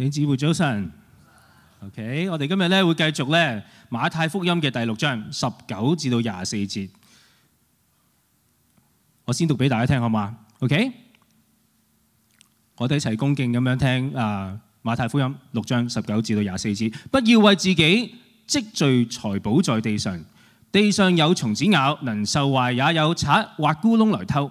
你志会早晨，OK，我哋今日咧会继续咧马太福音嘅第六章十九至到廿四节，我先读俾大家听好嘛，OK，我哋一齐恭敬咁样听啊马太福音六章十九至到廿四节，不要为自己积聚财宝在地上，地上有虫子咬，能受坏，也有贼挖窟窿来偷。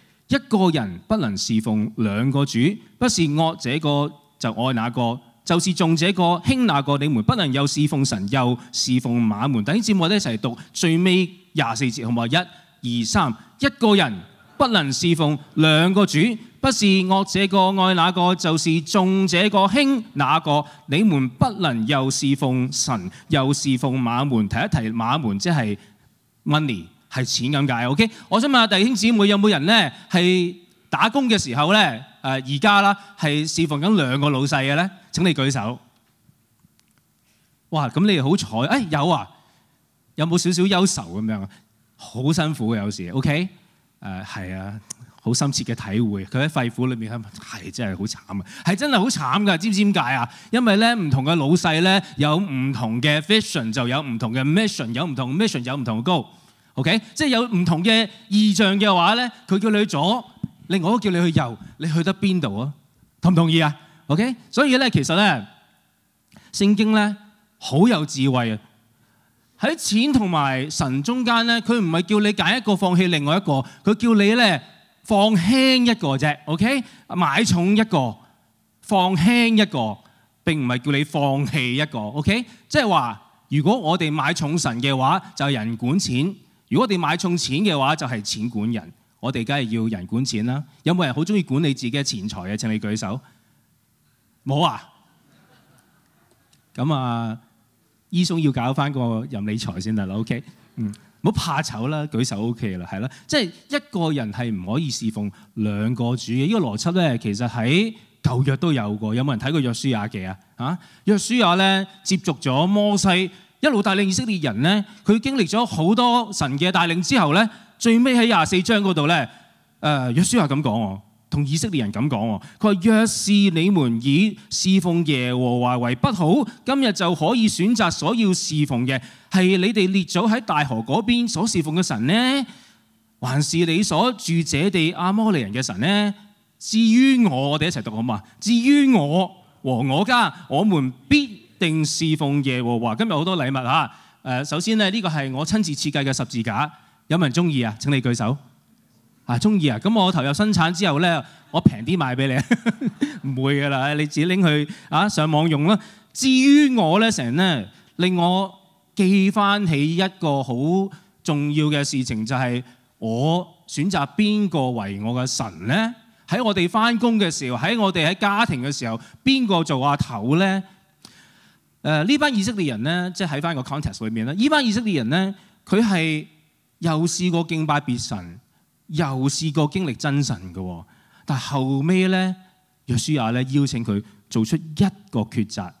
一個人不能侍奉兩個主，不是恶这個就愛那個，就是重这個轻那個。你們不能又侍奉神又侍奉馬門。等啲節目咧一齊讀最尾廿四節，好唔好一、二、三，一個人不能侍奉兩個主，不是恶这個愛那個，就是重这個轻那個。你們不能又侍奉神又侍奉馬門。提一提馬門，即係 money。係錢咁解 o k 我想問下弟兄姊妹有冇人咧係打工嘅時候咧誒，而家啦係侍奉緊兩個老細嘅咧？請你舉手。哇！咁你哋好彩，誒有啊？有冇少少憂愁咁樣啊？好辛苦嘅有時，OK 誒係啊，好深切嘅體會。佢喺肺腑裏面係真係好慘啊，係真係好慘噶。知唔知點解啊？因為咧唔同嘅老細咧有唔同嘅 vision，就有唔同嘅 mission，有唔同 mission 有唔同嘅 goal。OK，即係有唔同嘅意象嘅話咧，佢叫你去左，另外個叫你去右，你去得邊度啊？同唔同意啊？OK，所以咧其實咧，聖經咧好有智慧啊！喺錢同埋神中間咧，佢唔係叫你揀一個放棄另外一個，佢叫你咧放輕一個啫。OK，買重一個，放輕一個並唔係叫你放棄一個。OK，即係話如果我哋買重神嘅話，就係人管錢。如果我哋买重钱嘅话，就系钱管人，我哋梗系要人管钱啦。有冇人好中意管理自己嘅钱财嘅？请你举手。冇啊。咁啊，醫松要搞翻个任理财先得啦。O K，嗯，唔好怕丑啦，举手 O K 啦，系啦。即系一个人系唔可以侍奉两个主嘅。呢个逻辑咧，其实喺旧约都有过。有冇人睇过约书亚记啊？啊，约书亚咧，接续咗摩西。一路带领以色列人呢，佢经历咗好多神嘅带领之后呢，最尾喺廿四章嗰度呢，誒，耶穌係咁講喎，同以色列人咁講喎，佢話：若是你們以侍奉耶和華為不好，今日就可以選擇所要侍奉嘅，係你哋列祖喺大河嗰邊所侍奉嘅神呢，還是你所住者地阿摩利人嘅神呢？至於我哋一齊讀好嘛，至於我和我家，我們必。定侍奉耶和华。今日好多礼物吓，诶，首先咧呢个系我亲自设计嘅十字架，有冇人中意啊？请你举手啊，中意啊？咁我投入生产之后咧，我平啲卖俾你，唔会噶啦，你自己拎去啊上网用啦。至于我咧，成日咧令我记翻起一个好重要嘅事情，就系我选择边个为我嘅神咧？喺我哋翻工嘅时候，喺我哋喺家庭嘅时候，边个做阿头咧？誒呢班以色列人呢，即係喺翻個 context 裏面咧。呢班以色列人呢，佢係又試過敬拜別神，又試過經歷真神嘅。但後尾呢，約書亞呢邀請佢做出一個抉擇，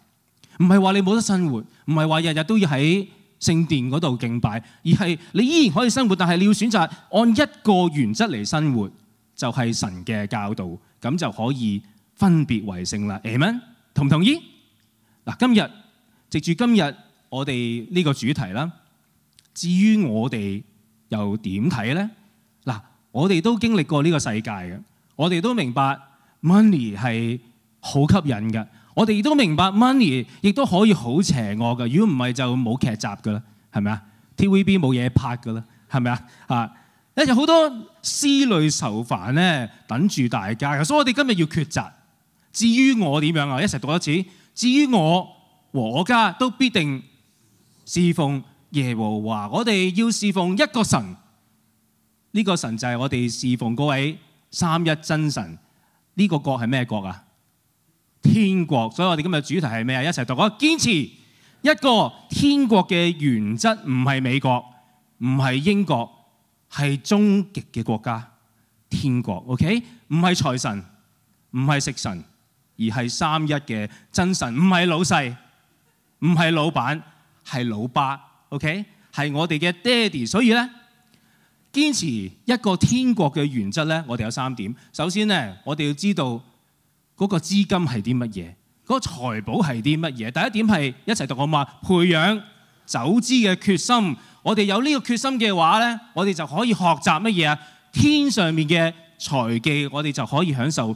唔係話你冇得生活，唔係話日日都要喺聖殿嗰度敬拜，而係你依然可以生活，但係你要選擇按一個原則嚟生活，就係神嘅教導，咁就可以分別為聖啦。Amen？同唔同意？嗱，今日。直住今日我哋呢个主题啦，至于我哋又点睇咧？嗱，我哋都经历过呢个世界嘅，我哋都明白 money 系好吸引嘅，我哋亦都明白 money 亦都可以好邪恶嘅。如果唔系就冇剧集噶啦，系咪啊？TVB 冇嘢拍噶啦，系咪啊？啊，一有好多思虑愁烦咧，等住大家，所以我哋今日要抉择。至于我点样啊？一齐读一次，至于我。和我家都必定侍奉耶和华，我哋要侍奉一个神，呢个神就系我哋侍奉嗰位三一真神。呢个国系咩国啊？天国，所以我哋今日主题系咩啊？一齐读，我坚持一个天国嘅原则，唔系美国，唔系英国，系终极嘅国家，天国。OK，唔系财神，唔系食神，而系三一嘅真神，唔系老细。唔係老闆，係老爸 o k 係我哋嘅爹哋。所以咧，堅持一個天国嘅原則咧，我哋有三點。首先咧，我哋要知道嗰個資金係啲乜嘢，嗰個財寶係啲乜嘢。第一點係一齊同我話，培養走資嘅決心。我哋有呢個決心嘅話咧，我哋就可以學習乜嘢啊？天上面嘅財技，我哋就可以享受。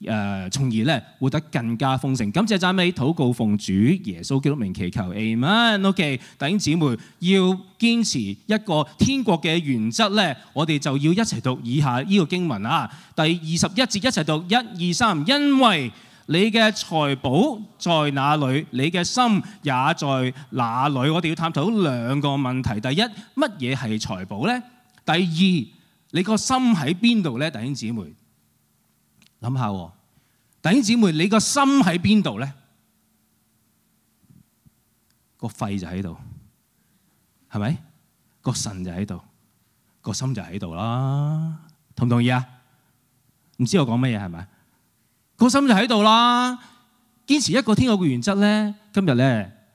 誒，從而咧活得更加豐盛。感謝讚美，禱告奉主耶穌基督名祈求，Amen。OK，弟兄姊妹要堅持一個天国嘅原則咧，我哋就要一齊讀以下呢個經文啊，第二十一節一齊讀一、二、三。因為你嘅財寶在哪裏，你嘅心也在哪裏。我哋要探討兩個問題：第一，乜嘢係財寶咧？第二，你個心喺邊度咧？弟兄姊妹。谂下，弟兄姊妹，你个心喺边度咧？个肺就喺度，系咪？个肾就喺度，个心就喺度啦。同唔同意啊？唔知我讲乜嘢系咪？个心就喺度啦。坚持一个天主嘅原则咧，今日咧，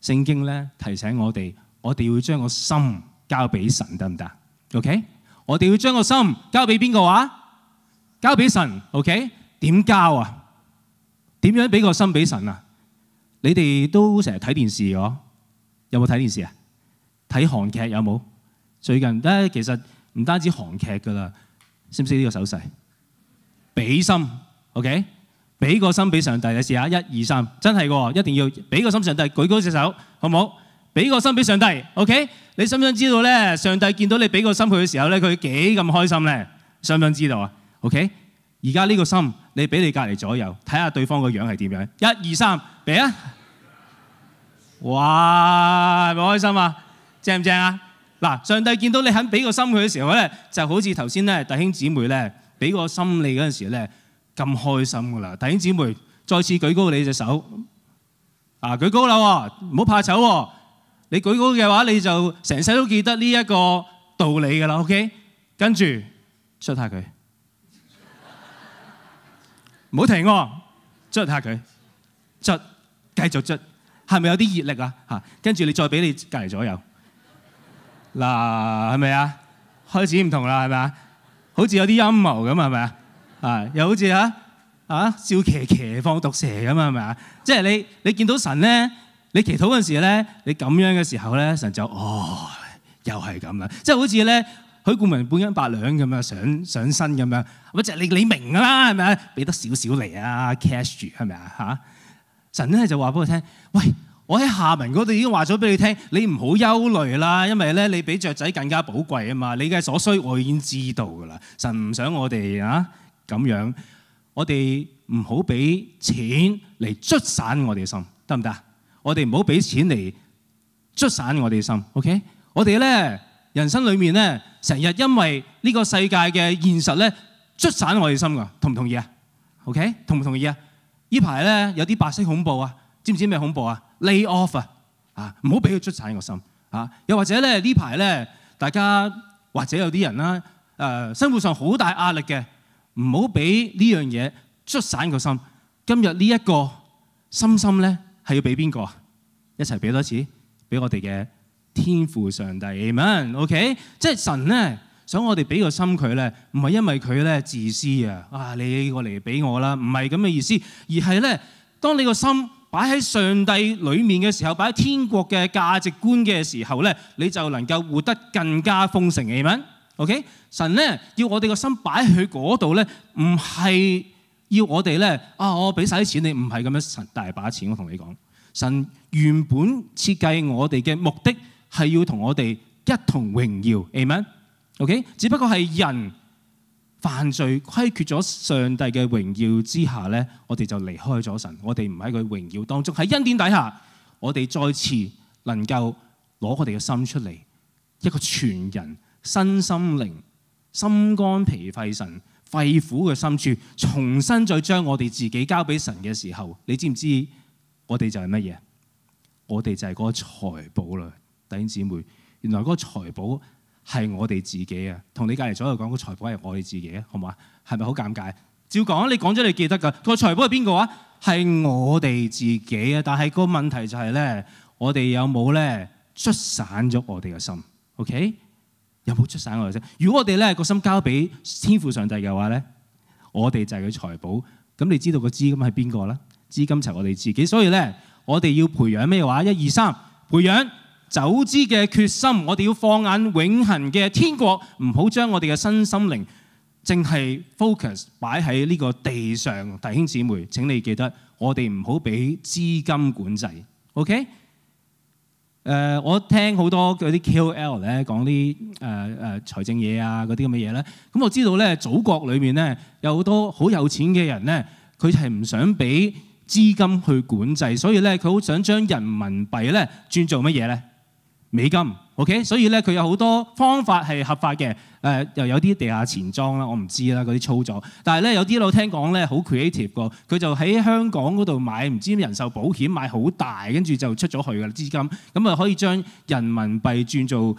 圣经咧提醒我哋，我哋要将个心交俾神得唔得？OK，我哋要将个心交俾边个话？交俾神，OK？点交啊？点样俾个心俾神啊？你哋都成日睇电视咗，有冇睇电视啊？睇韩剧有冇？最近咧，其实唔单止韩剧噶啦，识唔识呢个手势？俾心，OK？俾个心俾上帝，试下，一二三，真系喎，一定要俾个心上帝，举高只手，好冇？俾个心俾上帝，OK？你想唔想知道咧？上帝见到你俾个心佢嘅时候咧，佢几咁开心咧？想唔想知道啊？OK，而家呢個心，你俾你隔離左右睇下對方個樣係點樣？一、二、三，俾啊！哇，係咪開心啊？正唔正啊？嗱，上帝見到你肯俾個心佢嘅時候咧，就好似頭先咧弟兄姊妹咧俾個心你嗰陣時咧咁開心噶啦。弟兄姊妹，再次舉高你隻手啊！舉高啦，唔好怕醜。你舉高嘅話，你就成世都記得呢一個道理噶啦。OK，跟住出下佢。唔好停喎，捽下佢，捽，繼續捽，係咪有啲熱力啊？嚇，跟住你再俾你隔離左右，嗱係咪啊？開始唔同啦，係咪啊？好似有啲陰謀咁係咪啊？啊，又好似嚇嚇笑騎騎放毒蛇咁啊，係咪啊？即係你你見到神咧，你祈禱嗰陣時咧，你咁樣嘅時候咧，神就哦，又係咁啦，即係好似咧。許顧民半斤八兩咁樣上上身咁樣，或就你你明啦，係咪啊？俾得少少嚟啊，cash 住係咪啊？嚇！神咧就話俾我聽，喂，我喺下文嗰度已經話咗俾你聽，你唔好憂慮啦，因為咧你比雀仔更加寶貴啊嘛，你嘅所需我已經知道㗎啦。神唔想我哋啊咁樣，我哋唔好俾錢嚟捽散我哋嘅心，得唔得？我哋唔好俾錢嚟捽散我哋嘅心，OK？我哋咧。人生里面咧，成日因为呢个世界嘅现实咧，捽散我哋心噶，同唔同意啊？OK，同唔同意啊？呢排咧有啲白色恐怖啊，知唔知咩恐怖啊？lay off 啊，啊，唔好俾佢捽散个心啊！又或者咧呢排咧，大家或者有啲人啦，诶，生活上好大压力嘅，唔好俾呢样嘢捽散个心。今日呢一个心心咧，系要俾边个啊？一齐俾多次，俾我哋嘅。天父上帝，amen，OK，即系神咧想我哋俾个心佢咧，唔系因为佢咧自私啊，啊你过嚟俾我啦，唔系咁嘅意思，而系咧当你个心摆喺上帝里面嘅时候，摆喺天国嘅价值观嘅时候咧，你就能够活得更加丰盛，amen，OK，神咧要我哋个心摆喺佢嗰度咧，唔系要我哋咧啊我俾晒啲钱你，唔系咁样神大把钱，我同你讲，神原本设计我哋嘅目的。系要同我哋一同荣耀，amen。OK，只不過係人犯罪亏缺咗上帝嘅榮耀之下咧，我哋就離開咗神，我哋唔喺佢榮耀當中，喺恩典底下，我哋再次能夠攞我哋嘅心出嚟，一個全人身心靈、心肝脾肺神。肺腑嘅深處，重新再將我哋自己交俾神嘅時候，你知唔知我哋就係乜嘢？我哋就係嗰個財寶啦。弟兄姊妹，原來嗰個財寶係我哋自己啊。同你隔離所有講個財寶係我哋自己啊，好唔好啊？係咪好尷尬？照講，你講咗你記得噶個財寶係邊個啊？係我哋自己啊。但係個問題就係咧，我哋有冇咧出散咗我哋嘅心？OK，有冇出散我哋先？如果我哋咧個心交俾天父上帝嘅話咧，我哋就係佢財寶。咁你知道個資金係邊個啦？資金就我哋自己。所以咧，我哋要培養咩話？一二三，培養。走之嘅決心，我哋要放眼永恆嘅天國，唔好將我哋嘅身心靈淨係 focus 擺喺呢個地上。弟兄姊妹，請你記得，我哋唔好俾資金管制。OK？誒，我聽好多嗰啲 KOL 咧講啲誒誒財政嘢啊，嗰啲咁嘅嘢咧。咁我知道咧，祖國裏面咧有好多好有錢嘅人咧，佢係唔想俾資金去管制，所以咧佢好想將人民幣咧轉做乜嘢咧？美金，OK，所以咧，佢有好多方法係合法嘅。誒，又有啲地下錢莊啦，我唔知啦，嗰啲操作。但係咧，有啲佬聽講咧好 creative 個，佢就喺香港嗰度買唔知人壽保險買好大，跟住就出咗去噶啦資金咁啊，可以將人民幣轉做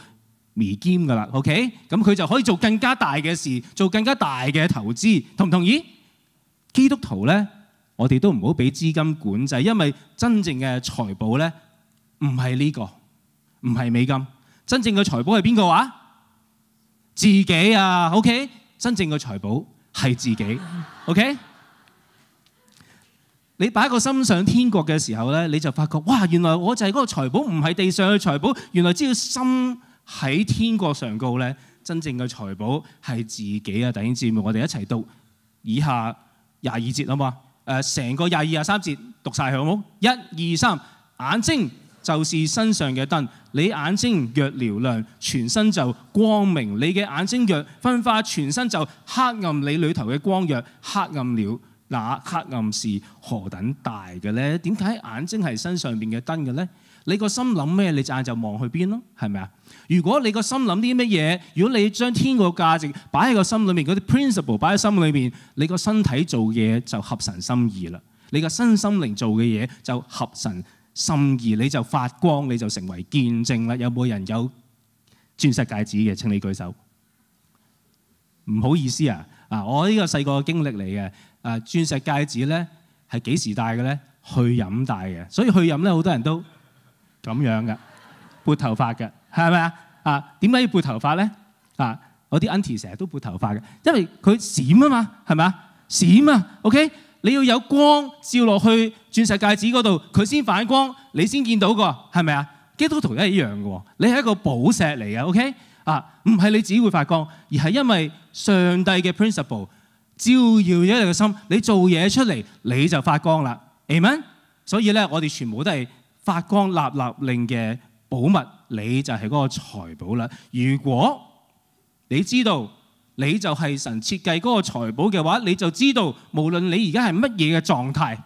微兼噶啦，OK，咁佢就可以做更加大嘅事，做更加大嘅投資，同唔同意？基督徒咧，我哋都唔好俾資金管制，因為真正嘅財寶咧唔係呢個。唔係美金，真正嘅財寶係邊個話？自己啊，OK？真正嘅財寶係自己，OK？你把個心上天國嘅時候咧，你就發覺哇，原來我就係嗰個財寶，唔係地上嘅財寶。原來只要心喺天國上高咧，真正嘅財寶係自己啊！弟兄姊妹，我哋一齊讀以下廿二節啊嘛。誒，成個廿二廿三節讀晒佢好冇？好？一、二、三，眼睛。就是身上嘅灯，你眼睛若嘹亮，全身就光明；你嘅眼睛若分化，全身就黑暗。你里头嘅光若黑暗了，那黑暗是何等大嘅呢？点解眼睛系身上边嘅灯嘅呢？你个心谂咩，你就眼就望去边咯，系咪啊？如果你个心谂啲乜嘢，如果你将天个价值摆喺个心里面，嗰啲 principle 摆喺心里面，你个身体做嘢就合神心意啦，你个身心灵做嘅嘢就合神。甚而你就發光，你就成為見證啦。有冇人有鑽石戒指嘅？請你舉手。唔好意思啊，啊，我呢個細個經歷嚟嘅。啊，鑽石戒指咧係幾時戴嘅咧？去飲戴嘅，所以去飲咧好多人都咁樣嘅，撥頭髮嘅，係咪啊？啊，點解要撥頭髮咧？啊，我啲 u n t l 成日都撥頭髮嘅，因為佢閃啊嘛，係咪啊？閃啊，OK。你要有光照落去鑽石戒指嗰度，佢先反光，你先見到噶，係咪啊？基督徒都一樣噶，你係一個寶石嚟嘅，OK 啊？唔係你自己會發光，而係因為上帝嘅 principle 照耀咗你嘅心，你做嘢出嚟你就發光啦，Amen。所以咧，我哋全部都係發光立立令嘅寶物，你就係嗰個財寶啦。如果你知道。你就係神設計嗰個財寶嘅話，你就知道無論你而家係乜嘢嘅狀態，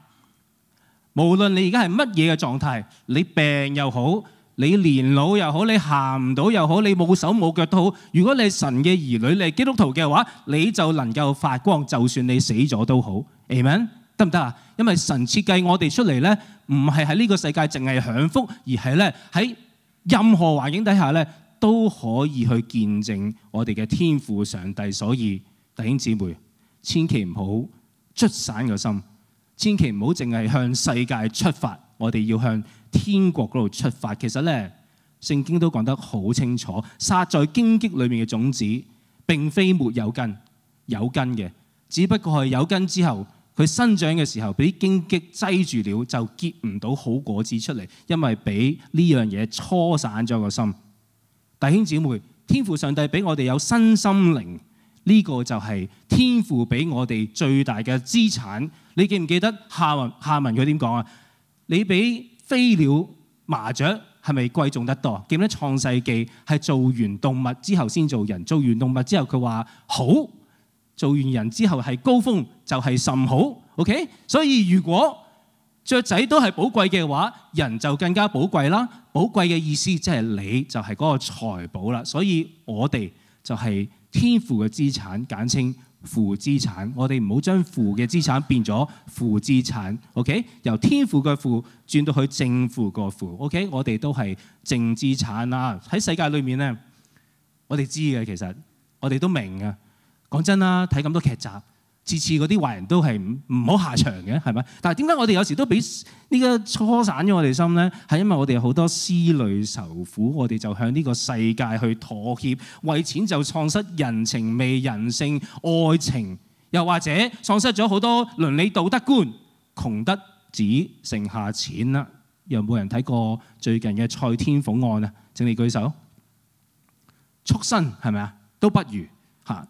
無論你而家係乜嘢嘅狀態，你病又好，你年老又好，你行唔到又好，你冇手冇腳都好。如果你係神嘅兒女，你係基督徒嘅話，你就能夠發光，就算你死咗都好。amen，得唔得啊？因為神設計我哋出嚟咧，唔係喺呢個世界淨係享福，而係咧喺任何環境底下咧。都可以去見證我哋嘅天父上帝，所以弟兄姊妹千祈唔好出散個心，千祈唔好淨係向世界出發，我哋要向天國嗰度出發。其實咧，聖經都講得好清楚，撒在荊棘裏面嘅種子並非沒有根，有根嘅，只不過係有根之後佢生長嘅時候俾荊棘擠住了，就結唔到好果子出嚟，因為俾呢樣嘢搓散咗個心。弟兄姊妹，天父上帝俾我哋有新心靈，呢個就係天父俾我哋最大嘅資產。你記唔記得夏文夏文佢點講啊？你比飛鳥麻雀係咪貴重得多？記唔記得創世記係做完動物之後先做人，做完動物之後佢話好，做完人之後係高峰就係甚好。OK，所以如果雀仔都係寶貴嘅話，人就更加寶貴啦。寶貴嘅意思即係你，就係嗰個財寶啦。所以我哋就係天賦嘅資產，簡稱負資產。我哋唔好將負嘅資產變咗負資產。OK，由天賦嘅負轉到去正負個負。OK，我哋都係正資產啦。喺世界裏面咧，我哋知嘅其實，我哋都明啊。講真啦，睇咁多劇集。次次嗰啲壞人都係唔好下場嘅，係咪？但係點解我哋有時都俾呢個搓散咗我哋心咧？係因為我哋好多思慮愁苦，我哋就向呢個世界去妥協，為錢就喪失人情、未人性、愛情，又或者喪失咗好多倫理道德觀。窮得只剩下錢啦，有冇人睇過最近嘅蔡天鳳案啊？請你舉手。畜生係咪啊？都不如嚇。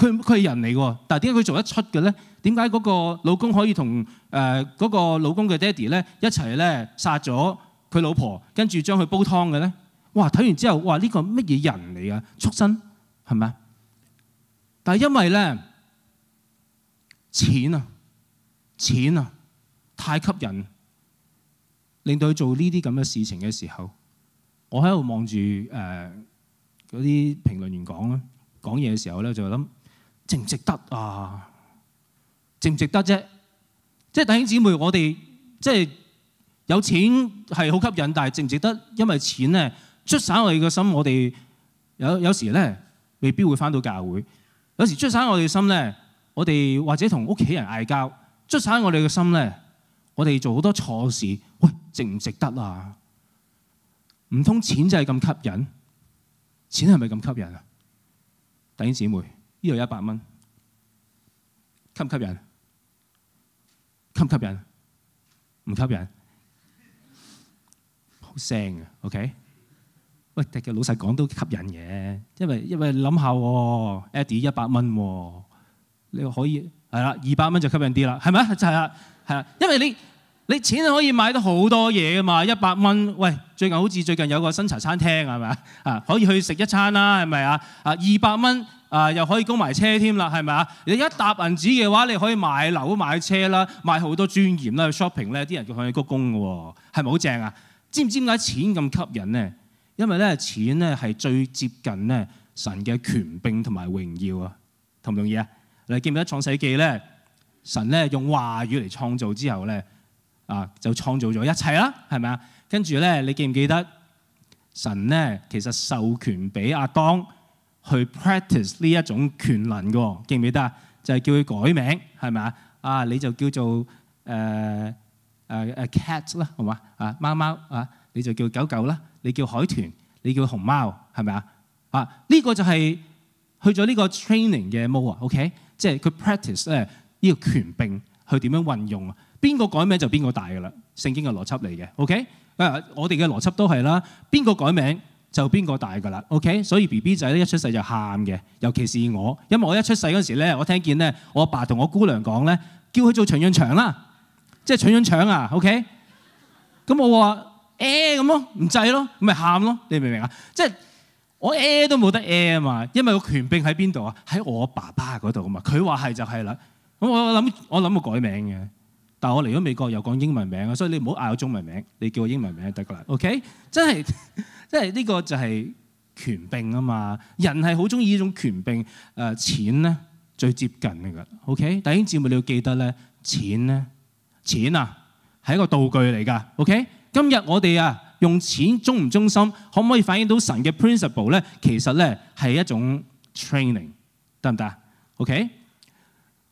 佢佢係人嚟㗎，但係點解佢做得出嘅咧？點解嗰個老公可以同誒嗰個老公嘅爹地咧一齊咧殺咗佢老婆，跟住將佢煲湯嘅咧？哇！睇完之後，哇！呢個乜嘢人嚟㗎？畜生係咪啊？但係因為咧錢啊，錢啊太吸引，令到佢做呢啲咁嘅事情嘅時候，我喺度望住誒嗰啲評論員講啦講嘢嘅時候咧，就諗。值唔值得啊？值唔值得啫？即系弟兄姊妹，我哋即系有钱系好吸引，但系值唔值得？因为钱咧，出散我哋嘅心，我哋有有时咧，未必会翻到教会。有时出散我哋嘅心咧，我哋或者同屋企人嗌交，出散我哋嘅心咧，我哋做好多错事。喂，值唔值得啊？唔通钱就系咁吸引？钱系咪咁吸引啊？弟兄姊妹。呢度一百蚊吸唔吸引？吸唔吸引？唔吸引？好声啊，OK？喂，其實老实讲都吸引嘅，因为因为谂下喎，Eddie 一百蚊喎，你可以系啦，二百蚊就吸引啲啦，系咪就系啊，系啊，因为你。你錢可以買到好多嘢噶嘛？一百蚊，喂，最近好似最近有個新茶餐廳係咪啊？啊，可以去食一餐啦，係咪啊？啊，二百蚊啊，又可以供埋車添啦，係咪啊？你一沓銀紙嘅話，你可以買樓、買車啦，買好多尊嚴啦。shopping 咧，啲人叫佢鞠躬嘅喎，係咪好正啊？知唔知點解錢咁吸引呢？因為咧，錢咧係最接近咧神嘅權柄同埋榮耀啊，同唔同意啊？你記唔記得創世記咧？神咧用話語嚟創造之後咧？啊！就創造咗一切啦，係咪啊？跟住咧，你記唔記得神咧其實授權俾阿當去 practice 呢一種權能嘅？記唔記得啊？就係叫佢改名，係咪啊？啊，你就叫做誒誒誒 cat 啦，係嘛？啊，貓貓啊，你就叫狗狗啦，你叫海豚，你叫熊貓，係咪啊？啊，呢個就係去咗呢個 training 嘅毛啊，OK？即係佢 practice 咧呢個權柄去點樣運用啊？邊個改名就邊個大噶啦？聖經嘅邏輯嚟嘅，OK？誒，我哋嘅邏輯都係啦，邊個改名就邊個大噶啦，OK？所以 B B 仔一出世就喊嘅，尤其是我，因為我一出世嗰時咧，我聽見咧，我阿爸同我姑娘講咧，叫佢做長潤長啦，即係長潤長啊，OK？咁我話 A 咁咯，唔制咯，咪喊咯，你明唔明啊？即係我 A 都冇得 M 啊，因為個權柄喺邊度啊？喺我爸爸嗰度啊嘛，佢話係就係啦。咁我諗，我諗我改名嘅。但我嚟咗美國又講英文名啊，所以你唔好嗌我中文名，你叫我英文名得噶啦。OK，真係 真係呢個就係權柄啊嘛。人係好中意呢種權柄。誒錢咧最接近㗎。OK，弟兄姊妹你要記得咧，錢咧錢啊係一個道具嚟㗎。OK，今日我哋啊用錢忠唔忠心，可唔可以反映到神嘅 principle 咧？其實咧係一種 training，得唔得？OK。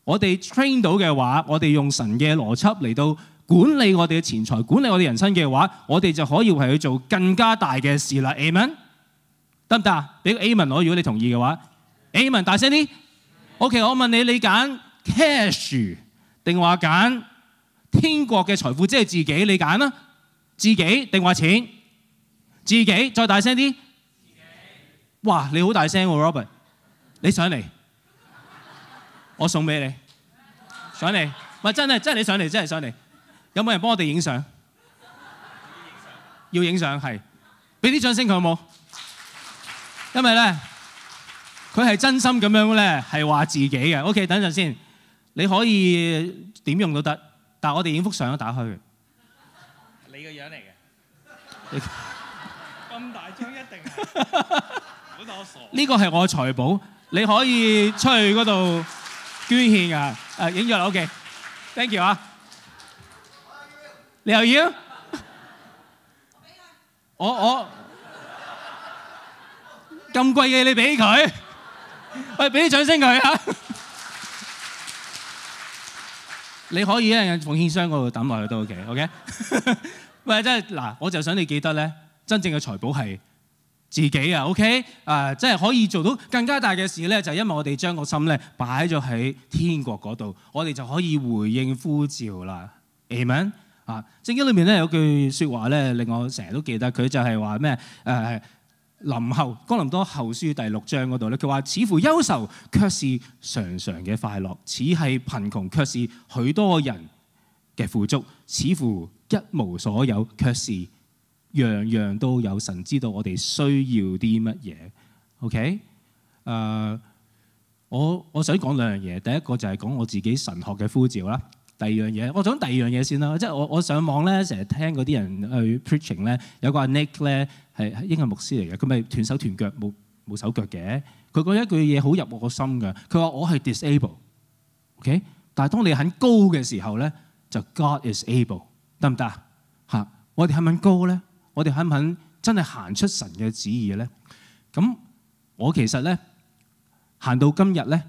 我哋 train 到嘅話，我哋用神嘅邏輯嚟到管理我哋嘅錢財，管理我哋人生嘅話，我哋就可以係去做更加大嘅事啦。Amen，得唔得啊？俾 Amen 我，如果你同意嘅話。Amen，大聲啲。OK，我問你，你揀 cash 定話揀天国嘅財富，即係自己，你揀啦，自己定話錢？自己，再大聲啲。哇，你好大聲喎，Robert，你上嚟。我送俾你，上嚟，喂真系真係你上嚟真係上嚟，有冇人幫我哋影相？要影相，系，俾啲掌声佢好冇？因為咧，佢係真心咁樣咧，係話自己嘅。OK，等陣先，你可以點用都得，但系我哋影幅相都打開嘅。你個樣嚟嘅，咁大張一定係，唔好當我傻。呢個係我財寶，你可以出去嗰度。捐獻啊！誒影咗落 o k t h a n k you 啊。你又要？我我咁貴嘅你俾佢？喂，俾啲掌声佢啊！你可以喺奉獻箱嗰度抌落去都 OK。OK。喂，真係嗱，我就想你記得咧，真正嘅財寶係。自己啊，OK，誒，即係可以做到更加大嘅事咧，就因為我哋將個心咧擺咗喺天国嗰度，我哋就可以回應呼召啦。Amen 啊！聖經裏面咧有句説話咧，令我成日都記得，佢就係話咩誒？林後哥林多後書第六章嗰度咧，佢話：似乎憂愁，卻是常常嘅快樂；似係貧窮，卻是許多人嘅富足；似乎一無所有，卻是樣樣都有神知道，我哋需要啲乜嘢？OK？誒，我我想講兩樣嘢。第一個就係講我自己神學嘅呼召啦。第二樣嘢，我想第二樣嘢先啦。即係我我上網咧，成日聽嗰啲人去 preaching 咧，有個阿 Nick 咧係英國牧師嚟嘅，佢咪斷手斷腳冇冇手腳嘅。佢講一句嘢好入我個心嘅。佢話我係 disable。OK？但係當你很高嘅時候咧，就 God is able，得唔得啊？嚇，我哋係咪高咧？我哋肯唔肯真系行出神嘅旨意咧？咁我其實咧行到今日咧，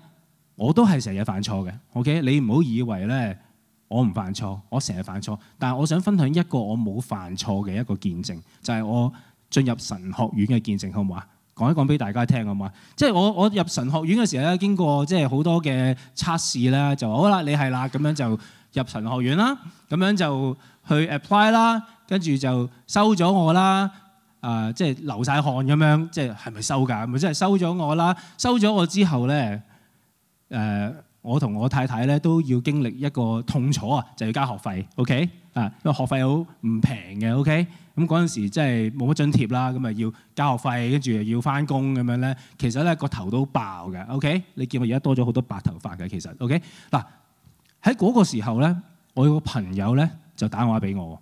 我都係成日犯錯嘅。OK，你唔好以為咧我唔犯錯，我成日犯錯。但系我想分享一個我冇犯錯嘅一個見證，就係我進入神學院嘅見證，好唔好啊？講一講俾大家聽，好唔好啊？即係我我入神學院嘅時候咧，經過即係好多嘅測試咧，就好啦，你係啦，咁樣就入神學院啦，咁樣就去 apply 啦。跟住就收咗我啦，啊，即係流晒汗咁樣，即係係咪收㗎？咪即係收咗我啦。收咗我之後咧，誒，我同我太太咧都要經歷一個痛楚啊，就要交學費。OK 啊，因為學費好唔平嘅。OK，咁嗰陣時即係冇乜津貼啦，咁啊要交學費，跟住又要翻工咁樣咧。其實咧個頭都爆嘅。OK，你見我而家多咗好多白頭髮嘅，其實 OK 嗱喺嗰個時候咧，我有個朋友咧就打電話俾我。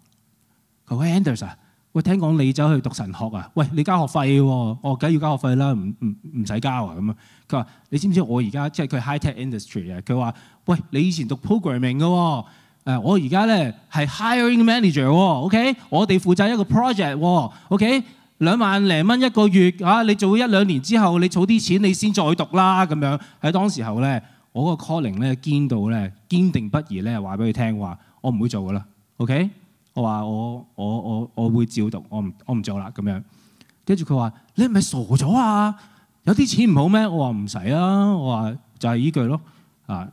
佢喂 Anders 啊，喂听讲你走去读神学啊？喂你交学费喎，我梗要交学费啦，唔唔唔使交啊咁啊！佢话你知唔知我而家即系佢 high tech industry 啊？佢话喂你以前读 programming 嘅，诶我而家咧系 hiring manager，ok，我哋负责一个 project，ok，两万零蚊一个月啊，你做一两年之后你储啲钱你先再读啦咁样。喺当时候咧，我个 calling 咧坚到咧坚定不移咧话俾佢听话，我唔会做噶啦，ok。我話我我我我會照讀，我唔我唔做啦咁樣。跟住佢話：你係咪傻咗啊？有啲錢唔好咩？我話唔使啊，我話就係依句咯啊。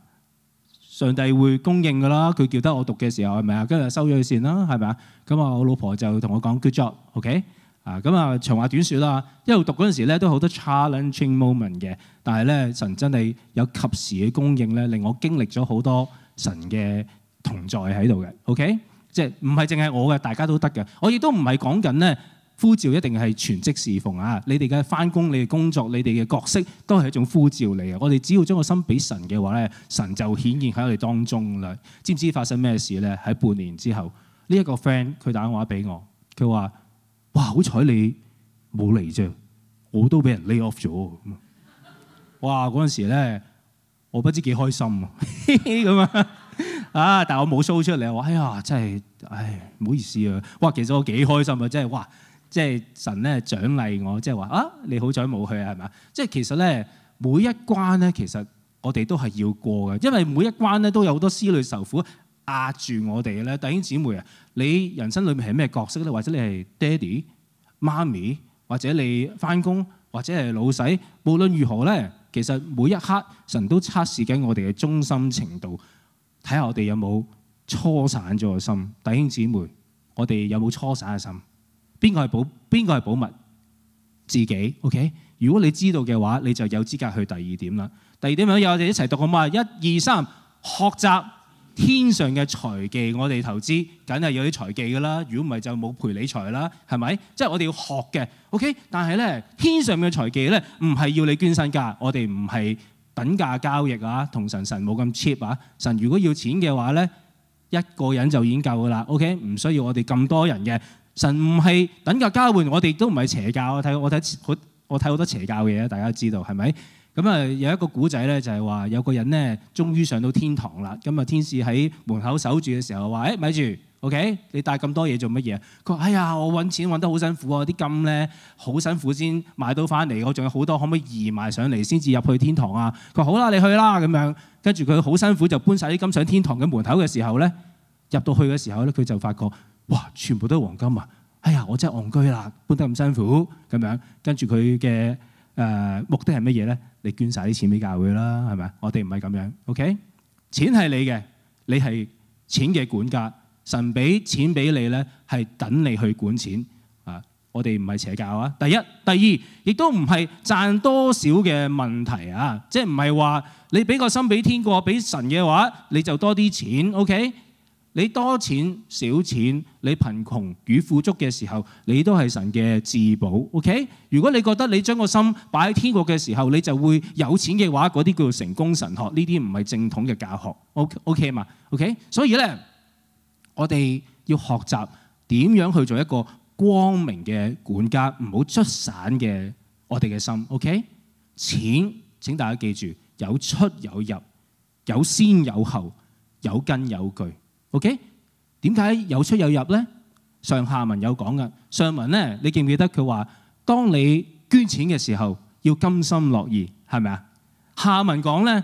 上帝會供應噶啦，佢叫得我讀嘅時候係咪啊？跟住收咗佢線啦，係咪啊？咁啊，我老婆就同我講 good job，OK 啊。咁啊，長話短説啦，因為讀嗰陣時咧都好多 challenging moment 嘅，但係咧神真係有及時嘅供應咧，令我經歷咗好多神嘅同在喺度嘅，OK。即係唔係淨係我嘅，大家都得嘅。我亦都唔係講緊咧呼召一定係全職侍奉啊！你哋嘅翻工，你哋工作，你哋嘅角色都係一種呼召嚟嘅。我哋只要將個心俾神嘅話咧，神就顯現喺我哋當中啦。知唔知發生咩事咧？喺半年之後，呢一個 friend 佢打電話俾我，佢話：哇，好彩你冇嚟啫，我都俾人 lay off 咗。哇！嗰陣時咧，我不知幾開心 咁啊～啊！但我冇 show 出嚟，我哎呀，真係唉，唔好意思啊。哇，其實我幾開心啊，真係哇，即係神咧獎勵我，即係話啊，你好彩冇去啊，係咪啊？即係其實咧，每一關咧，其實我哋都係要過嘅，因為每一關咧都有好多思慮、受苦壓住我哋咧。弟兄姊妹啊，你人生裏面係咩角色咧？或者你係爹哋媽咪，或者你翻工，或者係老細，無論如何咧，其實每一刻神都測試緊我哋嘅忠心程度。睇下我哋有冇搓散咗嘅心，弟兄姊妹，我哋有冇搓散嘅心？邊個係保？邊個係保密？自己，OK？如果你知道嘅話，你就有資格去第二點啦。第二點有我哋一齊讀好嘛！一二三，學習天上嘅財技，我哋投資梗係有啲財技噶啦。如果唔係就冇賠理財啦，係咪？即係我哋要學嘅，OK？但係咧，天上嘅財技咧，唔係要你捐身家，我哋唔係。等價交易啊，同神神冇咁 cheap 啊，神如果要錢嘅話咧，一個人就已經夠噶啦，OK，唔需要我哋咁多人嘅。神唔係等價交換，我哋都唔係邪教。我睇我睇好，我睇好多邪教嘢啊，大家知道係咪？咁啊有一個古仔咧，就係話有個人咧，終於上到天堂啦。咁啊，天使喺門口守住嘅時候話：，哎，咪住。O K，你帶咁多嘢做乜嘢？佢話：哎呀，我揾錢揾得好辛苦啊！啲金咧好辛苦先買到翻嚟，我仲有好多，可唔可以移賣上嚟先至入去天堂啊？佢話：好啦，你去啦咁樣。跟住佢好辛苦就搬晒啲金上天堂嘅門口嘅時候咧，入到去嘅時候咧，佢就發覺哇，全部都黃金啊！哎呀，我真係戇居啦，搬得咁辛苦咁樣。跟住佢嘅誒目的係乜嘢咧？你捐晒啲錢俾教會啦，係咪我哋唔係咁樣。O K，錢係你嘅，你係錢嘅管家。神俾錢俾你咧，係等你去管錢啊！我哋唔係邪教啊。第一、第二，亦都唔係賺多少嘅問題啊。即係唔係話你俾個心俾天國，俾神嘅話你就多啲錢。OK，你多錢少錢，你貧窮與富足嘅時候，你都係神嘅至寶。OK，如果你覺得你將個心擺喺天國嘅時候，你就會有錢嘅話，嗰啲叫做成功神學，呢啲唔係正統嘅教學。OK，OK 嘛。OK，所以咧。我哋要學習點樣去做一個光明嘅管家，唔好出散嘅我哋嘅心，OK？錢請大家記住，有出有入，有先有後，有根有據，OK？點解有出有入呢？上下文有講噶，上文呢，你記唔記得佢話，當你捐錢嘅時候要甘心樂意，係咪啊？下文講呢。」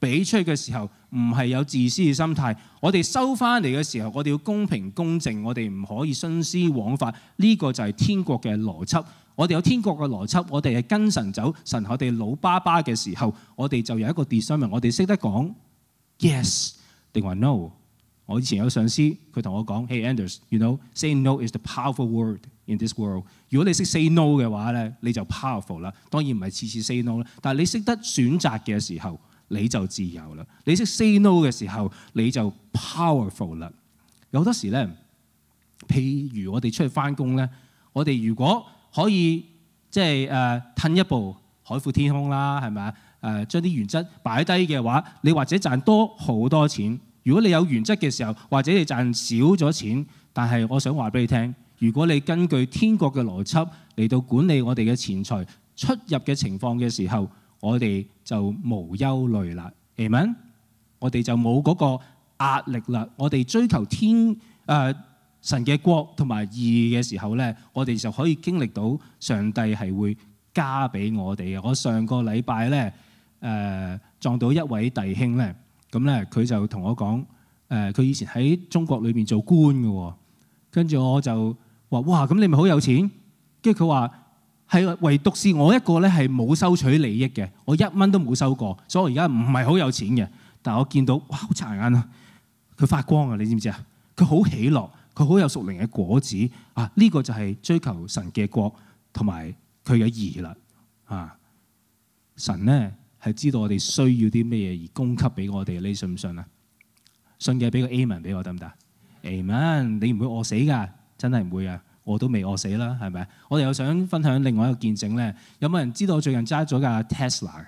俾出嘅時候唔係有自私嘅心態，我哋收翻嚟嘅時候，我哋要公平公正，我哋唔可以徇私枉法。呢個就係天国嘅邏輯。我哋有天国嘅邏輯，我哋係跟神走。神，我哋老巴巴嘅時候，我哋就有一個 decision。我哋識得講 yes 定話 no。我以前有上司，佢同我講：，Hey Anders，you know，say no is the powerful word in this world。如果你識 say no 嘅話咧，你就 powerful 啦。當然唔係次次 say no 啦，但係你識得選擇嘅時候。你就自由啦！你識 say no 嘅時候，你就 powerful 啦。有好多時咧，譬如我哋出去翻工咧，我哋如果可以即係誒褪一步海闊天空啦，係咪啊？誒將啲原則擺低嘅話，你或者賺多好多錢。如果你有原則嘅時候，或者你賺少咗錢，但係我想話俾你聽，如果你根據天国嘅邏輯嚟到管理我哋嘅錢財出入嘅情況嘅時候，我哋就無憂慮啦，Amen。我哋就冇嗰個壓力啦。我哋追求天誒神嘅國同埋義嘅時候咧，我哋就可以經歷到上帝係會加俾我哋嘅。我上個禮拜咧誒撞到一位弟兄咧，咁咧佢就同我講誒，佢以前喺中國裏面做官嘅喎，跟住我就話：哇，咁你咪好有錢？跟住佢話。系唯獨是我一個咧，係冇收取利益嘅，我一蚊都冇收過，所以我而家唔係好有錢嘅。但系我見到哇，好殘眼啊！佢發光啊，你知唔知啊？佢好喜樂，佢好有屬靈嘅果子啊！呢個就係追求神嘅國同埋佢嘅義啦啊！神咧係知道我哋需要啲咩嘢而供給俾我哋，你信唔信啊？信嘅俾個 amen 俾我得唔得？amen，你唔會餓死㗎，真係唔會啊！我都未餓死啦，係咪？我哋又想分享另外一個見證咧。有冇人知道我最近揸咗架 Tesla？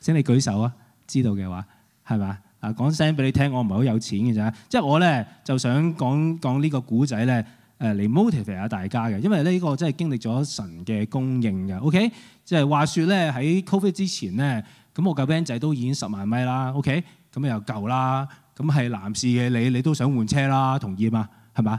請你舉手啊！知道嘅話係咪？啊？講聲俾你聽，我唔係好有錢嘅咋。即係我咧就想講講呢個古仔咧，誒嚟 motivate 下大家嘅。因為呢個真係經歷咗神嘅供應嘅。OK，即係話説咧喺 COVID 之前咧，咁我舊 b a n 仔都已經十萬米啦。OK，咁又夠啦。咁係男士嘅你，你都想換車啦，同意嘛？係嘛？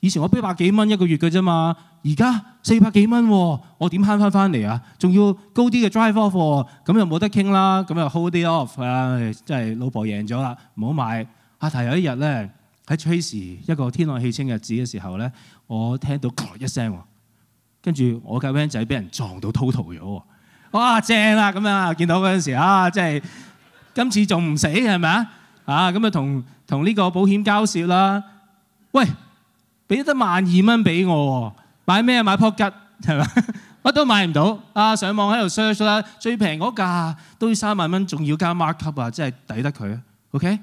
以前我俾百幾蚊一個月嘅啫嘛，而家四百幾蚊喎，我點慳翻翻嚟啊？仲要高啲嘅 drive off，咁又冇得傾啦。咁又 hold 啲 off 啊，即係老婆贏咗啦，唔好買。但係有一日咧喺 Trace 一個天朗氣清日子嘅時候咧，我聽到轟一聲，跟住我架 van 仔俾人撞到 total 咗喎。哇，正啦！咁樣見到嗰陣時啊，即係今次仲唔死係咪啊？啊，咁啊同同呢個保險交涉啦。喂！俾得萬二蚊俾我喎，買咩啊？買樖吉係嘛？乜都買唔到。啊，上網喺度 search 啦，最平嗰價都要三萬蚊，仲要加 markup 啊！真係抵得佢啊。OK，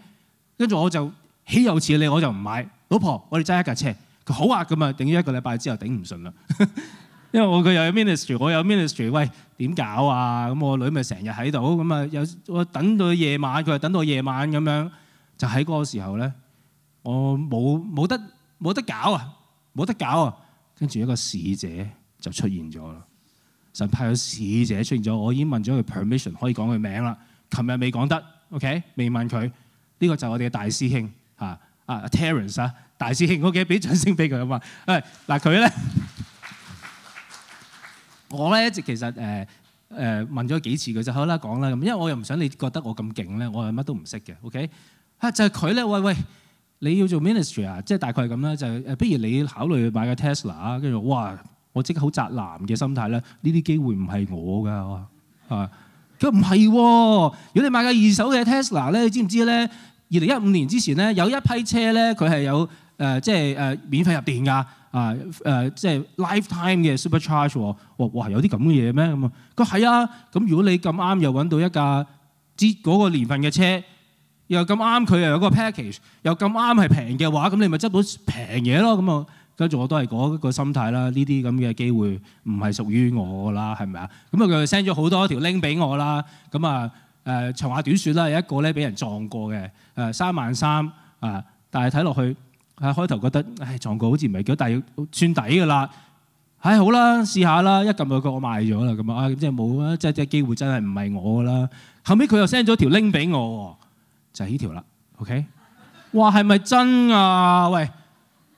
跟住我就岂有此理，我就唔買。老婆，我哋揸一架車，佢好啊咁啊，頂咗一個禮拜之後頂唔順啦。因為我佢又有 ministry，我有 ministry，喂點搞啊？咁我女咪成日喺度，咁啊有我等到夜晚，佢又等到夜晚咁樣，就喺嗰個時候咧，我冇冇得。冇得搞啊！冇得搞啊！跟住一個使者就出現咗啦。神派咗使者出現咗，我已經問咗佢 permission 可以講佢名啦。琴日未講得，OK？未問佢呢個就我哋嘅大師兄啊啊，Terence 啊，大師兄，我記得俾掌聲俾佢啊嘛。誒嗱佢咧，我咧一直其實誒誒問咗幾次佢就好啦講啦咁，因為我又唔想你覺得我咁勁咧，我係乜都唔識嘅，OK？啊就係佢咧，喂喂！你要做 ministry 啊？即係大概係咁啦，就誒，不如你考慮買個 Tesla 啊？跟住，哇！我即刻好宅男嘅心態咧，呢啲機會唔係我㗎啊，佢唔係。如果你買個二手嘅 Tesla 咧，你知唔知咧？二零一五年之前咧，有一批車咧，佢係有誒，即係誒免費入電㗎，啊誒，即係 lifetime 嘅 supercharge。哇哇，有啲咁嘅嘢咩咁啊？佢係啊，咁如果你咁啱又揾到一架，之嗰個年份嘅車。又咁啱佢又有個 package，又咁啱係平嘅話，咁你咪執到平嘢咯。咁啊，跟住我都係嗰個心態啦。呢啲咁嘅機會唔係屬於我啦，係咪啊？咁啊，佢又 send 咗好多條 link 俾我啦。咁啊，誒長話短説啦，有一個咧俾人撞過嘅，誒三萬三啊，但係睇落去，喺開頭覺得，唉撞過好似唔係幾，但係算抵噶啦。唉好啦，試下啦，一撳落個我賣咗啦，咁啊，咁即係冇啦，即係即係機會真係唔係我啦。後尾佢又 send 咗條 link 俾我喎。就呢條啦，OK？哇，係咪真啊？喂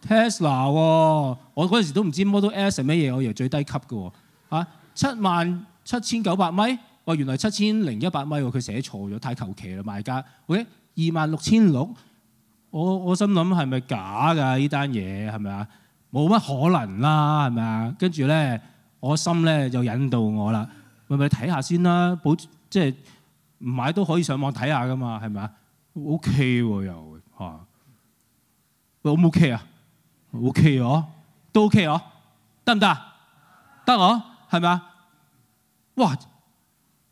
，Tesla 喎，我嗰陣時都唔知 Model S 係咩嘢，我以為最低級嘅喎，嚇七萬七千九百米，哇，原來七千零一百米喎，佢寫錯咗，太求其啦，賣家喂，二萬六千六，我我心諗係咪假㗎？呢單嘢係咪啊？冇乜可能啦，係咪啊？跟住咧，我心咧就引導我啦，咪咪睇下先啦，保即係唔買都可以上網睇下㗎嘛，係咪啊？O K 喎又嚇，我 o K 啊，O K 哦，都 O K 哦，得唔得？得哦，系咪啊？哇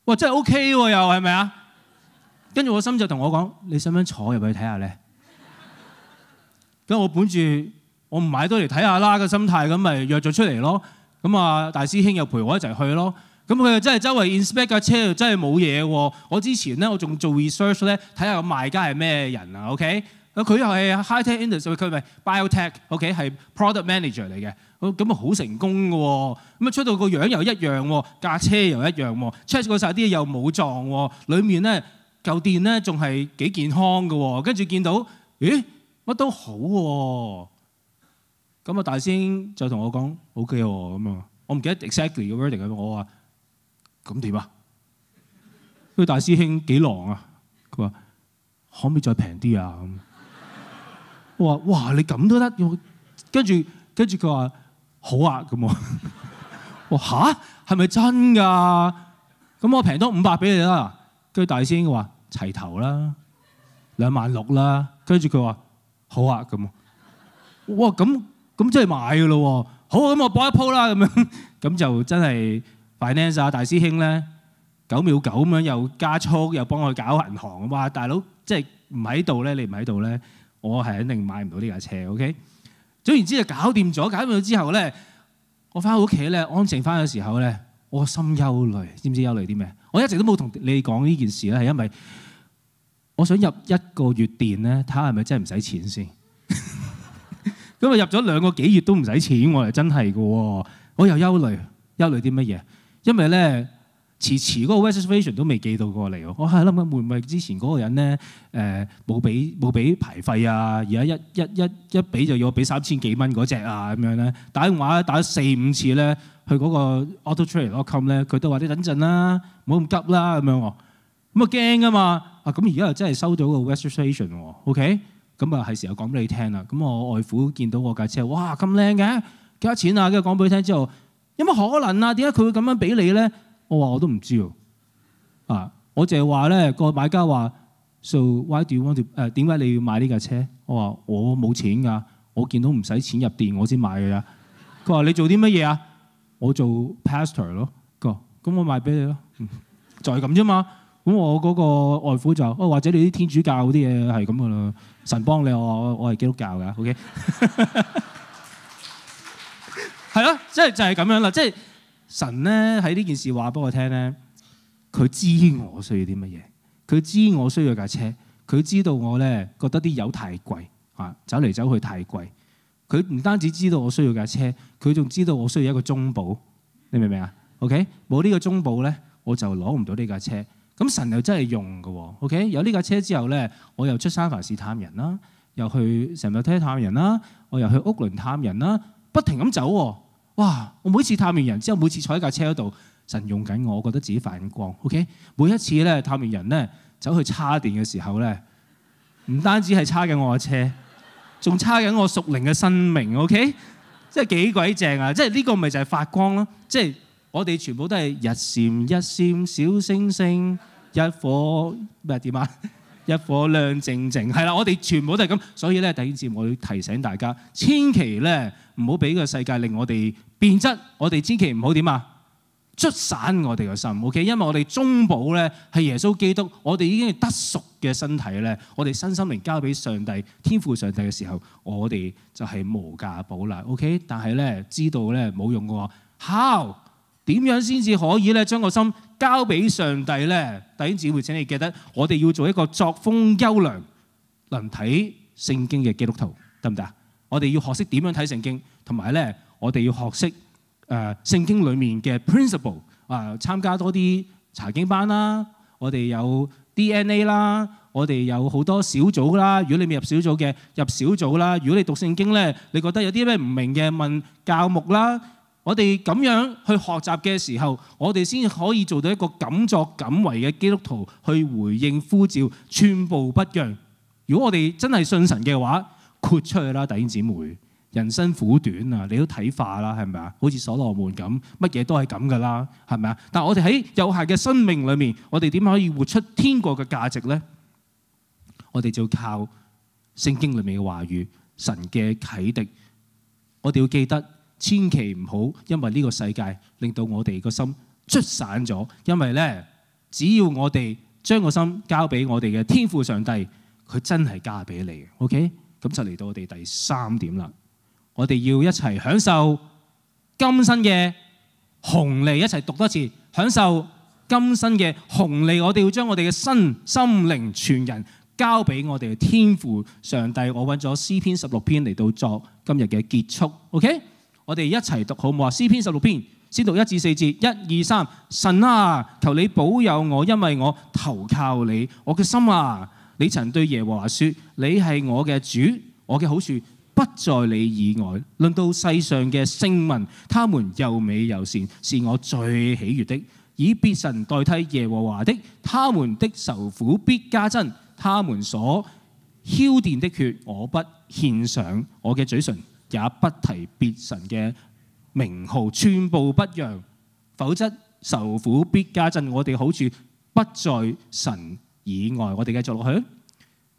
哇真系 O K 喎又系咪啊？跟住我心就同我講：你想唔想坐入去睇下咧？咁我本住我唔買多嚟睇下啦嘅心態，咁咪約咗出嚟咯。咁啊，大師兄又陪我一齊去咯。咁佢又真係周圍 inspect 架車又真係冇嘢喎。我之前咧我仲做 research 咧睇下個賣家係咩人啊。OK，佢係 high tech industry，佢咪 biotech。OK，係 product manager 嚟嘅。咁啊好成功嘅喎。咁啊出到個樣又一樣喎，架車又一樣喎，check 過晒啲嘢又冇撞喎。裡面咧舊電咧仲係幾健康嘅喎。跟住見到咦乜都好喎。咁啊大仙就同我講 OK 喎咁啊，我唔記得 exactly 嘅 wording 我話。咁點啊？佢大師兄幾狼啊？佢話可唔可以再平啲啊？我話哇，你咁都得？跟住跟住佢話好啊咁喎。我吓？係咪真㗎？咁我平多五百俾你啦。跟住大師兄話齊頭啦，兩萬六啦。跟住佢話好啊咁。哇！咁咁即係買㗎咯。好，咁我搏一鋪啦。咁樣咁就真係。Finance 啊，大師兄咧九秒九咁樣又加速，又幫我搞銀行。哇，大佬即係唔喺度咧，你唔喺度咧，我係肯定買唔到呢架車。OK。總言之就搞掂咗，搞掂咗之後咧，我翻屋企咧，安靜翻嘅時候咧，我心憂慮。知唔知憂慮啲咩？我一直都冇同你講呢件事咧，係因為我想入一個月電咧，睇下係咪真係唔使錢先。咁啊入咗兩個幾月都唔使錢係真係嘅喎，我又憂慮，憂慮啲乜嘢？因為咧遲遲嗰個 restoration 都未寄到過嚟喎，我係諗緊會唔會之前嗰個人咧誒冇俾冇俾排費啊？而家一一一一俾就要俾三千幾蚊嗰只啊咁樣咧，打電話打咗四五次咧，去嗰個 auto trade a c c o m e 咧，佢都話你等陣啦，冇咁急啦咁樣喎，咁啊驚啊嘛啊咁而家又真係收到個 restoration 喎，OK？咁啊係時候講俾你聽啦，咁我外父見到我架車哇咁靚嘅幾多錢啊，跟住講俾你聽之後。有乜可能啊？點解佢會咁樣俾你咧？我話我都唔知啊！我就係話咧，個買家話：，so why do you want to？誒點解你要買呢架車？我話我冇錢㗎，我見到唔使錢入店我先買㗎。佢話你做啲乜嘢啊？我做 pastor 咯。佢咁我賣俾你咯，就係咁啫嘛。咁我嗰個外父就：，哦或者你啲天主教嗰啲嘢係咁㗎啦。神幫你我我係基督教㗎。O K。系咯，即係就係咁樣啦。即係神咧喺呢件事話俾我聽咧，佢知我需要啲乜嘢，佢知我需要架車，佢知道我咧覺得啲油太貴啊，走嚟走去太貴。佢唔單止知道我需要架車，佢仲知道我需要一個中保。你明唔明啊？OK，冇呢個中保咧，我就攞唔到呢架車。咁神又真係用嘅喎。OK，有呢架車之後咧，我又出沙藩市探人啦，又去成日聽探人啦，我又去屋輪探人啦，不停咁走。哇！我每次探完人之後，每次坐喺架車嗰度，神用緊我，覺得自己反光。OK，每一次咧探完人咧，走去叉電嘅時候咧，唔單止係叉緊我嘅車，仲叉緊我屬靈嘅生命。OK，即係幾鬼正啊！即係呢個咪就係發光咯！即係我哋全部都係日閃一閃小星星，一火咩點啊？一火亮靜靜係啦，我哋全部都係咁，所以咧第二節我要提醒大家，千祈咧唔好俾個世界令我哋變質，我哋千祈唔好點啊，出散我哋個心，OK？因為我哋中保咧係耶穌基督，我哋已經係得熟嘅身體咧，我哋身心靈交俾上帝，天父上帝嘅時候，我哋就係無價寶啦，OK？但係咧知道咧冇用嘅話，how？點樣先至可以咧將個心交俾上帝咧？弟兄姊妹請你記得，我哋要做一個作風優良、能睇聖經嘅基督徒，得唔得啊？我哋要學識點樣睇聖經，同埋咧我哋要學識誒聖經裡面嘅 principle 啊！參加多啲查經班啦，我哋有 DNA 啦，我哋有好多小組啦。如果你未入小組嘅，入小組啦。如果你讀聖經咧，你覺得有啲咩唔明嘅，問教牧啦。我哋咁樣去學習嘅時候，我哋先可以做到一個敢作敢為嘅基督徒去回應呼召，寸步不讓。如果我哋真係信神嘅話，豁出去啦，弟兄姊妹。人生苦短啊，你都睇化啦，係咪啊？好似所羅門咁，乜嘢都係咁噶啦，係咪啊？但我哋喺有限嘅生命裏面，我哋點可以活出天国嘅價值咧？我哋就靠聖經裏面嘅話語、神嘅啟迪，我哋要記得。千祈唔好，因為呢個世界令到我哋個心出散咗。因為咧，只要我哋將個心交俾我哋嘅天父上帝，佢真係嫁俾你 OK，咁就嚟到我哋第三點啦。我哋要一齊享受今生嘅紅利，一齊讀多次享受今生嘅紅利。我哋要將我哋嘅新心靈全人交俾我哋嘅天父上帝。我揾咗詩篇十六篇嚟到作今日嘅結束。OK。我哋一齐读好唔好啊？诗篇十六篇，先读一至四节，一二三。神啊，求你保佑我，因为我投靠你。我嘅心啊，你曾对耶和华说：你系我嘅主，我嘅好处不在你以外。论到世上嘅圣民，他们又美又善，是我最喜悦的。以别神代替耶和华的，他们的仇苦必加增。他们所嚣奠的血，我不献上，我嘅嘴唇。也不提別神嘅名號，寸步不讓，否則受苦必加增。我哋好處不在神以外，我哋繼續落去。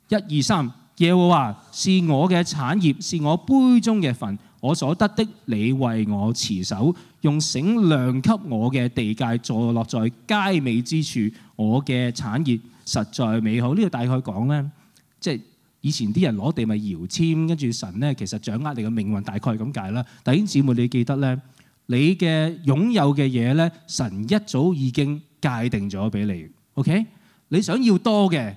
一二三，耶和華是我嘅產業，是我杯中嘅份，我所得的，你為我持守，用绳量給我嘅地界，坐落在佳美之處。我嘅產業實在美好。呢个大概講呢，即以前啲人攞地咪搖籤，跟住神咧，其實掌握你嘅命運，大概咁解啦。弟兄姊妹，你記得咧，你嘅擁有嘅嘢咧，神一早已經界定咗俾你。OK，你想要多嘅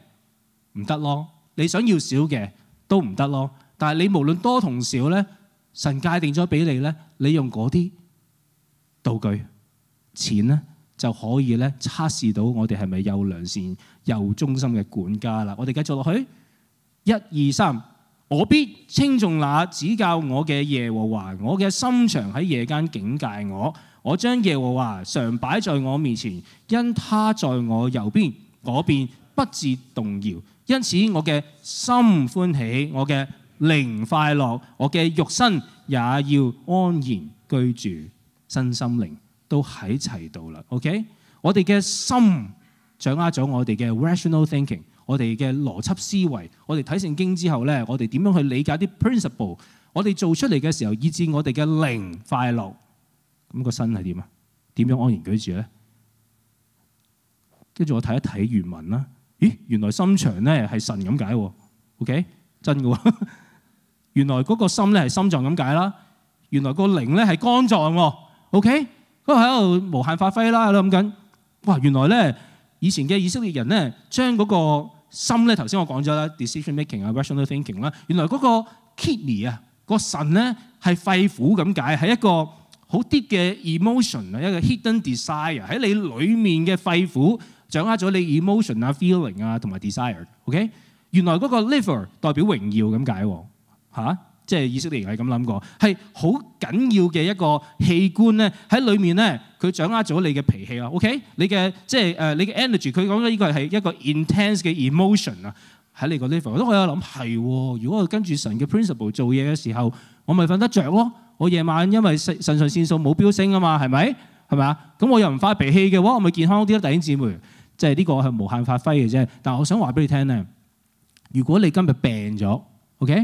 唔得咯，你想要少嘅都唔得咯。但係你無論多同少咧，神界定咗俾你咧，你用嗰啲道具錢咧就可以咧測試到我哋係咪有良善又忠心嘅管家啦。我哋繼續落去。一二三，我必称重那指教我嘅耶和华，我嘅心常喺夜间警戒我，我将耶和华常摆在我面前，因他在我右边，我便不至动摇。因此我嘅心欢喜，我嘅灵快乐，我嘅肉身也要安然居住，身心灵都喺齐度啦。OK，我哋嘅心掌握咗我哋嘅 rational thinking。我哋嘅逻辑思维，我哋睇圣经之后咧，我哋点样去理解啲 principle？我哋做出嚟嘅时候，以致我哋嘅灵快乐，咁个身系点啊？点样安然居住咧？跟住我睇一睇原文啦。咦，原来心肠咧系神咁解，OK 真嘅。原来嗰个心咧系心脏咁解啦。原来个灵咧系肝脏，OK。佢喺度无限发挥啦，谂紧哇，原来咧以前嘅以色列人咧将嗰个。心咧，頭先我講咗啦，decision making 啊，rational thinking 啦，原來嗰個 kidney 啊，個腎咧係肺腑咁解，係一個好啲嘅 emotion 啊，一個 hidden desire 喺你裡面嘅肺腑掌握咗你 emotion 啊、feeling 啊同埋 desire。OK，原來嗰個 liver 代表榮耀咁解喎即係以色列人係咁諗過，係好緊要嘅一個器官咧，喺裏面咧，佢掌握咗你嘅脾氣啊 OK，你嘅即係誒你嘅 energy，佢講咗呢個係一個 intense 嘅 emotion 啊，喺你個 level，我都有諗係。如果我跟住神嘅 principle 做嘢嘅時候，我咪瞓得着咯。我夜晚因為神神上腺素冇飆升啊嘛，係咪？係咪啊？咁我又唔發脾氣嘅話，我咪健康啲咯。弟兄姊妹，即係呢個係無限發揮嘅啫。但我想話俾你聽咧，如果你今日病咗，OK？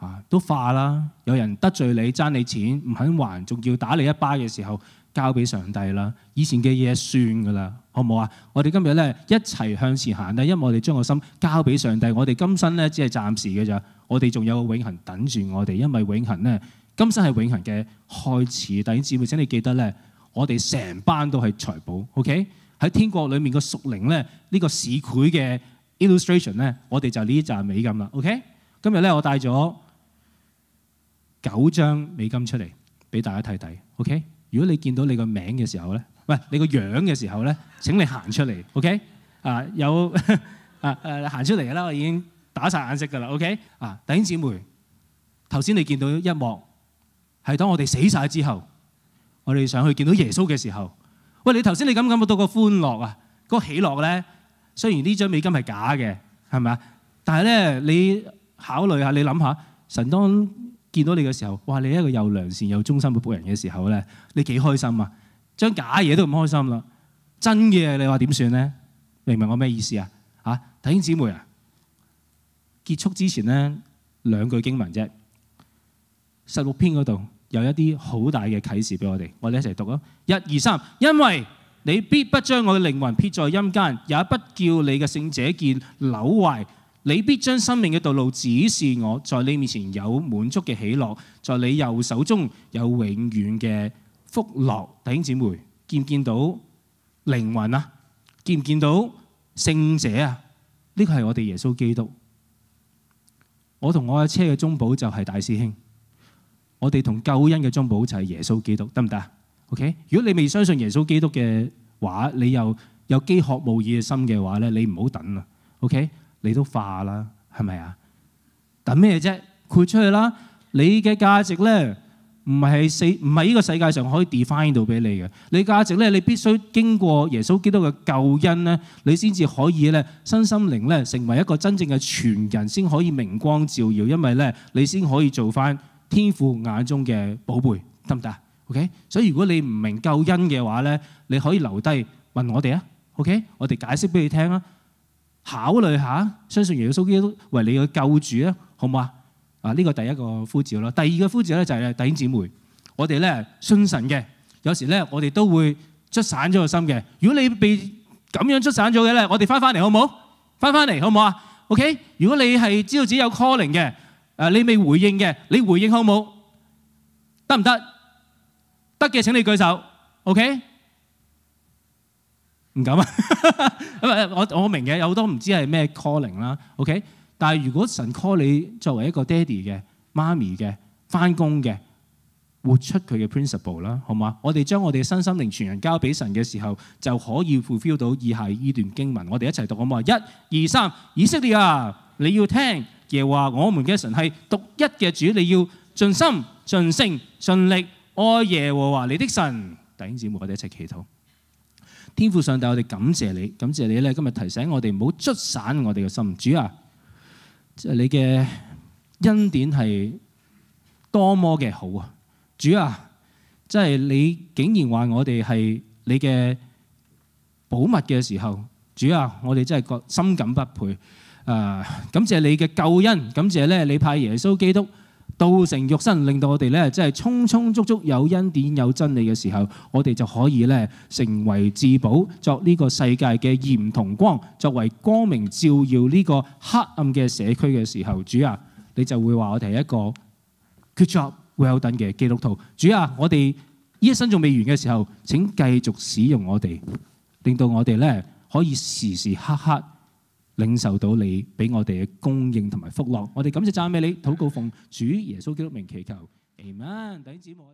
啊，都化啦！有人得罪你，爭你錢，唔肯還，仲要打你一巴嘅時候，交俾上帝啦。以前嘅嘢算噶啦，好唔好啊？我哋今日咧一齊向前行啦，因為我哋將個心交俾上帝。我哋今生咧只係暫時嘅咋，我哋仲有永恆等住我哋，因為永恆咧，今生係永恆嘅開始。弟兄姊妹，請你記得咧，我哋成班都係財寶。OK，喺天国裏面個宿靈咧，呢個市侩嘅 illustration 咧，我哋就呢一陣尾咁啦。OK，今日咧我帶咗。九張美金出嚟俾大家睇睇，OK？如果你見到你個名嘅時候咧，喂，你個樣嘅時候咧，請你行出嚟，OK？啊，有 啊，誒，行出嚟啦，我已經打晒眼色噶啦，OK？啊，弟兄姊妹，頭先你見到一幕係當我哋死晒之後，我哋上去見到耶穌嘅時候，喂，你頭先你感唔感覺到個歡樂啊？個喜樂咧，雖然呢張美金係假嘅，係咪啊？但係咧，你考慮下，你諗下神當。見到你嘅時候，哇！你係一個又良善、又忠心嘅人嘅時候咧，你幾開心啊？將假嘢都唔開心啦，真嘅你話點算咧？明唔明我咩意思啊？嚇，弟兄姊妹啊，結束之前咧兩句經文啫，十六篇嗰度有一啲好大嘅啟示俾我哋，我哋一齊讀啊！一、二、三，因為你必不將我嘅靈魂撇在陰間，也不叫你嘅聖者見朽壞。你必将生命嘅道路指示我，在你面前有满足嘅喜乐，在你右手中有永远嘅福乐。弟兄姊妹，见唔见到灵魂啊？见唔见到圣者啊？呢个系我哋耶稣基督。我同我阿车嘅中保就系大师兄，我哋同救恩嘅中保就系耶稣基督，得唔得啊？OK，如果你未相信耶稣基督嘅话，你又有饥渴无意嘅心嘅话咧，你唔好等啦。OK。你都化啦，系咪啊？等咩啫？豁出去啦！你嘅价值咧，唔系世，唔系呢个世界上可以 define 到俾你嘅。你价值咧，你必须经过耶稣基督嘅救恩咧，你先至可以咧，身心灵咧，成为一个真正嘅全人，先可以明光照耀。因为咧，你先可以做翻天父眼中嘅宝贝，得唔得？OK。所以如果你唔明救恩嘅话咧，你可以留低问我哋啊。OK，我哋解释俾你听啊。考慮下，相信耶穌基督為你去救主啊，好唔好啊？啊，呢個第一個呼召咯。第二個呼召咧就係弟兄姊妹，我哋咧信神嘅，有時咧我哋都會出散咗個心嘅。如果你被咁樣出散咗嘅咧，我哋翻返嚟好唔好？翻返嚟好唔好啊？OK，如果你係知道自己有 calling 嘅，誒你未回應嘅，你回應好唔好？得唔得？得嘅請你舉手，OK。唔敢啊！我我明嘅有好多唔知系咩 calling 啦，OK。但系如果神 call 你作为一个爹哋嘅、妈咪嘅、翻工嘅，活出佢嘅 principle 啦，好嘛？我哋将我哋身心灵全人交俾神嘅时候，就可以 feel 到以下呢段经文。我哋一齐读好冇一、二、三，以色列啊，你要听耶和我们嘅神系独一嘅主，你要尽心、尽性、尽力爱耶和华你的神。弟兄姊妹，我哋一齐祈祷。天父上帝，我哋感謝你，感謝你咧！今日提醒我哋唔好捽散我哋嘅心，主啊，即係你嘅恩典係多麼嘅好啊！主啊，即係你竟然話我哋係你嘅寶物嘅時候，主啊，我哋真係覺心感不配啊！感謝你嘅救恩，感謝咧你派耶穌基督。道成肉身，令到我哋咧，即系充充足足有恩典有真理嘅时候，我哋就可以咧成为至宝，作呢个世界嘅盐同光，作为光明照耀呢个黑暗嘅社区嘅时候，主啊，你就会话我哋系一个 a b s o l Well Done 嘅基督徒。主啊，我哋呢一生仲未完嘅时候，请继续使用我哋，令到我哋咧可以时时刻刻。領受到你俾我哋嘅供應同埋福樂，我哋感謝讚美你，禱告奉主耶穌基督名祈求，阿門！弟兄姊妹。